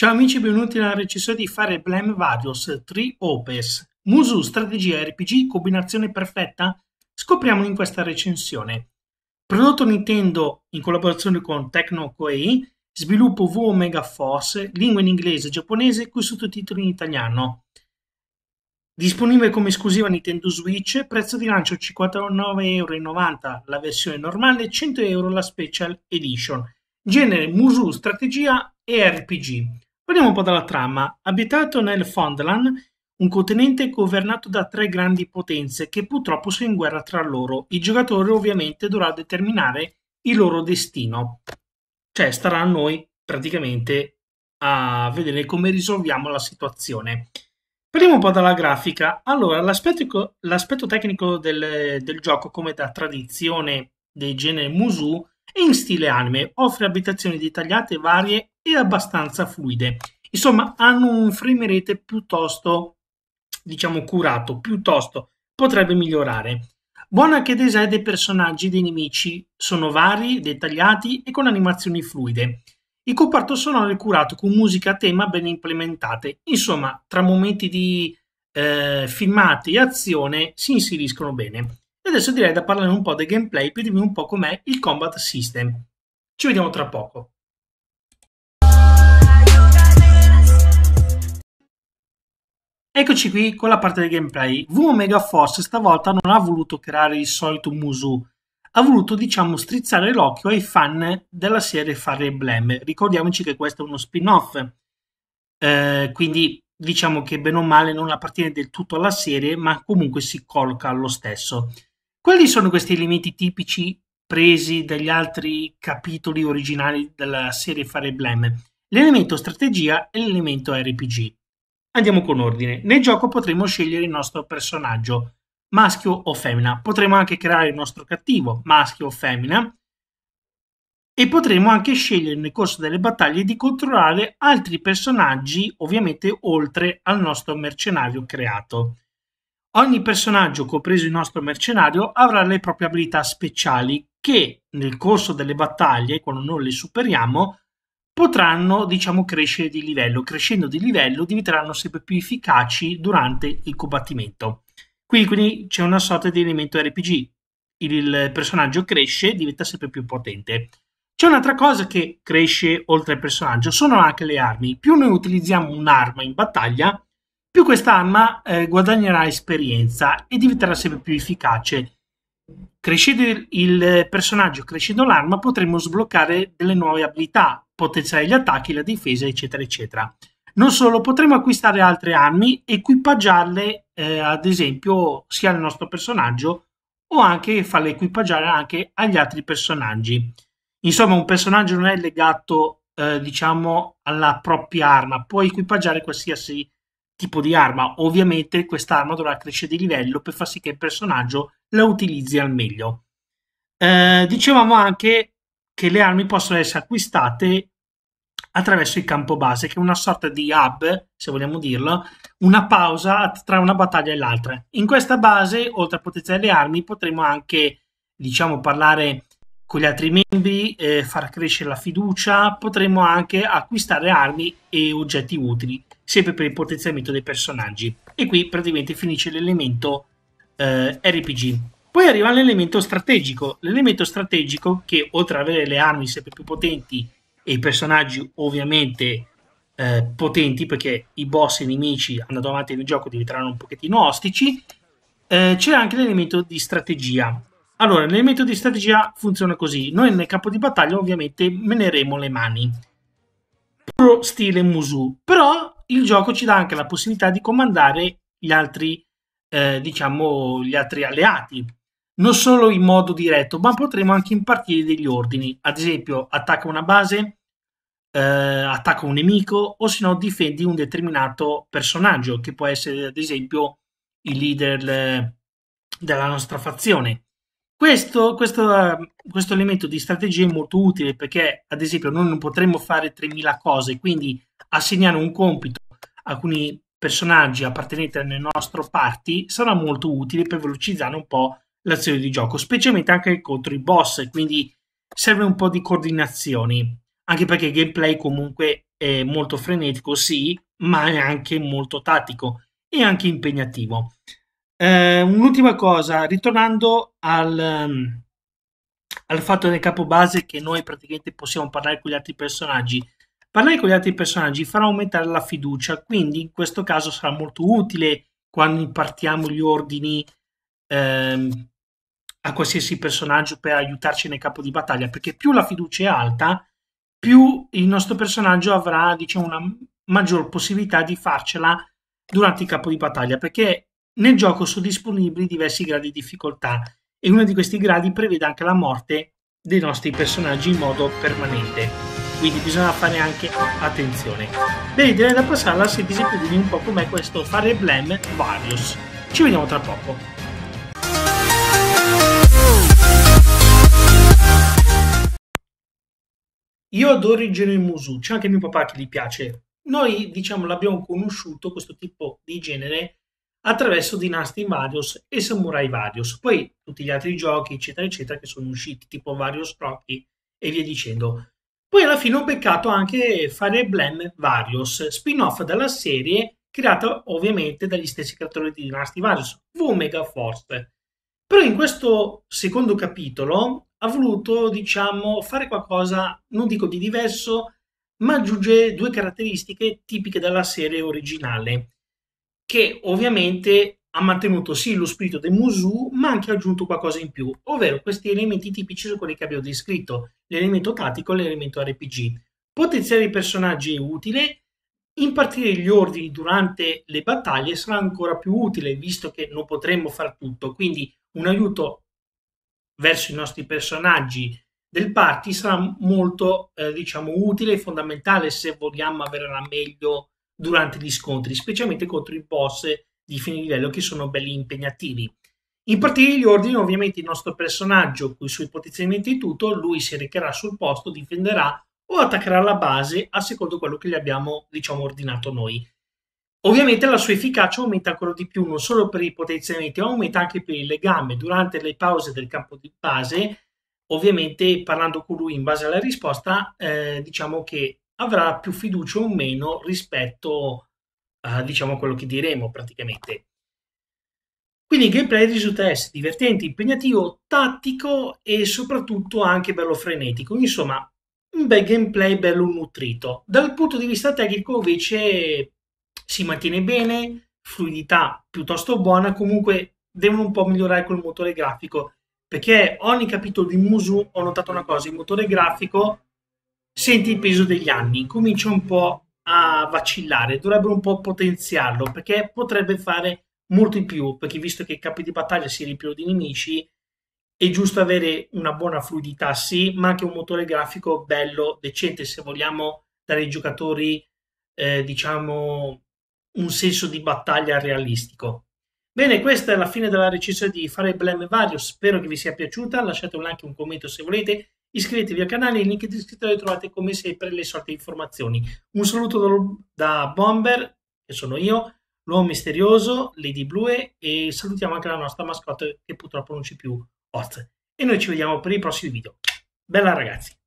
Ciao amici, benvenuti nella recensione di Fire Varios 3 Opes. Musu, strategia RPG, combinazione perfetta? Scopriamolo in questa recensione. Prodotto Nintendo in collaborazione con Tecno Koei, sviluppo V Omega Force, lingua in inglese e giapponese, con sottotitoli in italiano. Disponibile come esclusiva Nintendo Switch, prezzo di lancio 59,90€ la versione normale e 100€ la Special Edition. Genere Musu, strategia e RPG Parliamo un po' della trama. Abitato nel Fondland, un continente governato da tre grandi potenze che purtroppo sono in guerra tra loro. Il giocatore ovviamente dovrà determinare il loro destino. Cioè starà a noi praticamente a vedere come risolviamo la situazione. Parliamo un po' dalla grafica. Allora, l'aspetto, l'aspetto tecnico del, del gioco, come da tradizione dei generi Musu, è in stile anime, offre abitazioni dettagliate, varie e abbastanza fluide. Insomma, hanno un frame rate piuttosto, diciamo, curato, piuttosto potrebbe migliorare. Buona anche design dei personaggi e dei nemici, sono vari, dettagliati e con animazioni fluide. Il comparto sonoro è curato con musica a tema ben implementate, insomma, tra momenti di eh, filmati e azione si inseriscono bene. adesso direi da parlare un po' del gameplay per dirvi un po' com'è il combat system. Ci vediamo tra poco. Eccoci qui con la parte del gameplay. V Force stavolta non ha voluto creare il solito Musu, ha voluto diciamo strizzare l'occhio ai fan della serie Fare Emblem. Ricordiamoci che questo è uno spin-off, eh, quindi diciamo che bene o male non appartiene del tutto alla serie, ma comunque si colloca allo stesso. Quali sono questi elementi tipici presi dagli altri capitoli originali della serie Fare Emblem? L'elemento strategia e l'elemento RPG. Andiamo con ordine. Nel gioco potremo scegliere il nostro personaggio, maschio o femmina. Potremo anche creare il nostro cattivo, maschio o femmina. E potremo anche scegliere nel corso delle battaglie di controllare altri personaggi, ovviamente oltre al nostro mercenario creato. Ogni personaggio, compreso il nostro mercenario, avrà le proprie abilità speciali che nel corso delle battaglie, quando noi le superiamo, potranno diciamo, crescere di livello. Crescendo di livello diventeranno sempre più efficaci durante il combattimento. Quindi, quindi c'è una sorta di elemento RPG. Il personaggio cresce, diventa sempre più potente. C'è un'altra cosa che cresce oltre al personaggio, sono anche le armi. Più noi utilizziamo un'arma in battaglia, più quest'arma eh, guadagnerà esperienza e diventerà sempre più efficace. Crescendo il personaggio, crescendo l'arma, potremo sbloccare delle nuove abilità, potenziare gli attacchi, la difesa, eccetera, eccetera. Non solo, potremo acquistare altre armi, equipaggiarle, eh, ad esempio, sia al nostro personaggio o anche farle equipaggiare anche agli altri personaggi. Insomma, un personaggio non è legato, eh, diciamo, alla propria arma, può equipaggiare qualsiasi tipo di arma. Ovviamente quest'arma dovrà crescere di livello per far sì che il personaggio la utilizzi al meglio. Eh, dicevamo anche che le armi possono essere acquistate attraverso il campo base, che è una sorta di hub, se vogliamo dirlo, una pausa tra una battaglia e l'altra. In questa base, oltre a potenziare le armi, potremo anche, diciamo, parlare con gli altri membri, eh, far crescere la fiducia, potremo anche acquistare armi e oggetti utili, sempre per il potenziamento dei personaggi. E qui praticamente finisce l'elemento eh, RPG. Poi arriva l'elemento strategico, l'elemento strategico che oltre ad avere le armi sempre più potenti e i personaggi ovviamente eh, potenti perché i boss e i nemici andando avanti nel gioco diventeranno un pochettino ostici, eh, c'è anche l'elemento di strategia. Allora, l'elemento di strategia funziona così. Noi nel campo di battaglia ovviamente meneremo le mani, puro stile Musu, però il gioco ci dà anche la possibilità di comandare gli altri, eh, diciamo, gli altri alleati non solo in modo diretto, ma potremo anche impartire degli ordini, ad esempio attacca una base, eh, attacca un nemico o se no difendi un determinato personaggio che può essere ad esempio il leader le, eh, della nostra fazione. Questo, questo, eh, questo, elemento di strategia è molto utile perché ad esempio noi non potremmo fare 3000 cose, quindi assegnare un compito a alcuni personaggi appartenenti al nostro party sarà molto utile per velocizzare un po' l'azione di gioco, specialmente anche contro i boss, quindi serve un po' di coordinazioni, anche perché il gameplay comunque è molto frenetico, sì, ma è anche molto tattico e anche impegnativo. Eh, un'ultima cosa, ritornando al, um, al fatto del capo base che noi praticamente possiamo parlare con gli altri personaggi. Parlare con gli altri personaggi farà aumentare la fiducia, quindi in questo caso sarà molto utile quando impartiamo gli ordini ehm, a qualsiasi personaggio per aiutarci nel campo di battaglia, perché più la fiducia è alta, più il nostro personaggio avrà diciamo, una maggior possibilità di farcela durante il campo di battaglia, perché nel gioco sono disponibili diversi gradi di difficoltà e uno di questi gradi prevede anche la morte dei nostri personaggi in modo permanente. Quindi bisogna fare anche attenzione. Bene, direi da passare alla serie di un po' com'è questo Fire Emblem Various. Ci vediamo tra poco. Io adoro il genere Musu, c'è anche mio papà che gli piace. Noi, diciamo, l'abbiamo conosciuto questo tipo di genere attraverso Dynasty Various e Samurai Varios. Poi tutti gli altri giochi, eccetera, eccetera, che sono usciti, tipo Varios Rocky e via dicendo. Poi alla fine ho beccato anche Fire Emblem Varios, spin-off della serie creata ovviamente dagli stessi creatori di Dynasty Various, Vomega Force. Però in questo secondo capitolo ha voluto, diciamo, fare qualcosa, non dico di diverso, ma aggiunge due caratteristiche tipiche della serie originale, che ovviamente ha mantenuto sì lo spirito del Musu, ma anche aggiunto qualcosa in più, ovvero questi elementi tipici sono quelli che abbiamo descritto, l'elemento tattico e l'elemento RPG. Potenziare i personaggi è utile, impartire gli ordini durante le battaglie sarà ancora più utile, visto che non potremmo far tutto, quindi un aiuto verso i nostri personaggi del party sarà molto eh, diciamo utile e fondamentale se vogliamo avere la meglio durante gli scontri, specialmente contro i boss di fine livello che sono belli impegnativi. In partire gli ordini, ovviamente, il nostro personaggio, con i suoi potenziamenti e tutto, lui si recherà sul posto, difenderà o attaccherà la base a secondo quello che gli abbiamo, diciamo, ordinato noi. Ovviamente la sua efficacia aumenta ancora di più, non solo per i potenziamenti, ma aumenta anche per il legame. Durante le pause del campo di base, ovviamente parlando con lui in base alla risposta, eh, diciamo che avrà più fiducia o meno rispetto a eh, diciamo, quello che diremo praticamente. Quindi il gameplay risulta essere divertente, impegnativo, tattico e soprattutto anche bello frenetico. Insomma, un bel gameplay bello nutrito. Dal punto di vista tecnico, invece, si mantiene bene, fluidità piuttosto buona, comunque devono un po' migliorare col motore grafico, perché ogni capitolo di Musu ho notato una cosa, il motore grafico sente il peso degli anni, comincia un po' a vacillare, dovrebbero un po' potenziarlo, perché potrebbe fare molto in più, perché visto che i capi di battaglia si riempiono di nemici, è giusto avere una buona fluidità, sì, ma anche un motore grafico bello, decente, se vogliamo dare ai giocatori, eh, diciamo, un senso di battaglia realistico. Bene, questa è la fine della recensione di Fare Blame Vario, spero che vi sia piaciuta, lasciate un like un commento se volete, iscrivetevi al canale, il link di iscrizione lo trovate come sempre le solite informazioni. Un saluto da Bomber, che sono io, l'uomo misterioso, Lady Blue e salutiamo anche la nostra mascotte che purtroppo non c'è più, Oz. E noi ci vediamo per i prossimi video. Bella ragazzi!